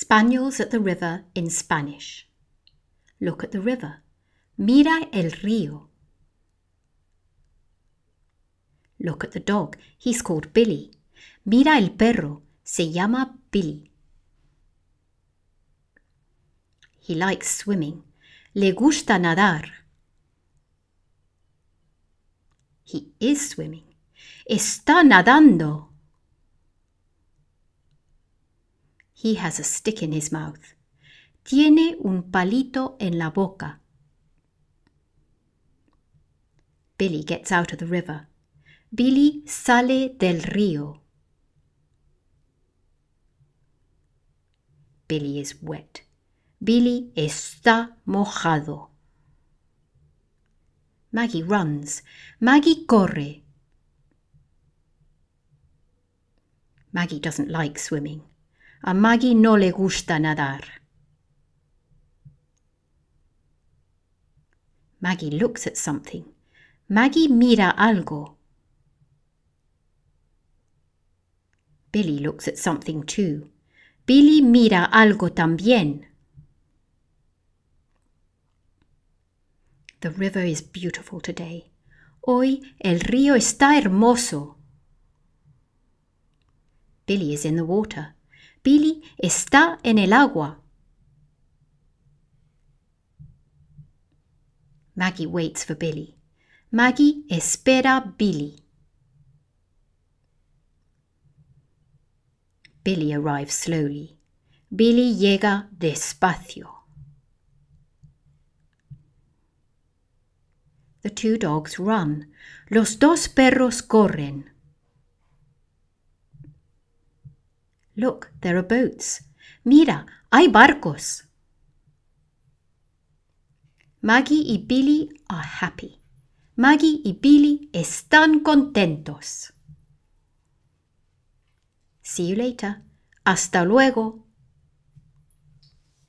Spaniels at the river in Spanish. Look at the river. Mira el río. Look at the dog. He's called Billy. Mira el perro. Se llama Billy. He likes swimming. Le gusta nadar. He is swimming. Está nadando. He has a stick in his mouth. Tiene un palito en la boca. Billy gets out of the river. Billy sale del río. Billy is wet. Billy está mojado. Maggie runs. Maggie corre. Maggie doesn't like swimming. A Maggie no le gusta nadar. Maggie looks at something. Maggie mira algo. Billy looks at something too. Billy mira algo también. The river is beautiful today. Hoy el río está hermoso. Billy is in the water. Billy está en el agua. Maggie waits for Billy. Maggie espera Billy. Billy arrives slowly. Billy llega despacio. The two dogs run. Los dos perros corren. Look, there are boats. Mira, hay barcos. Maggie y Billy are happy. Maggie y Billy están contentos. See you later. Hasta luego.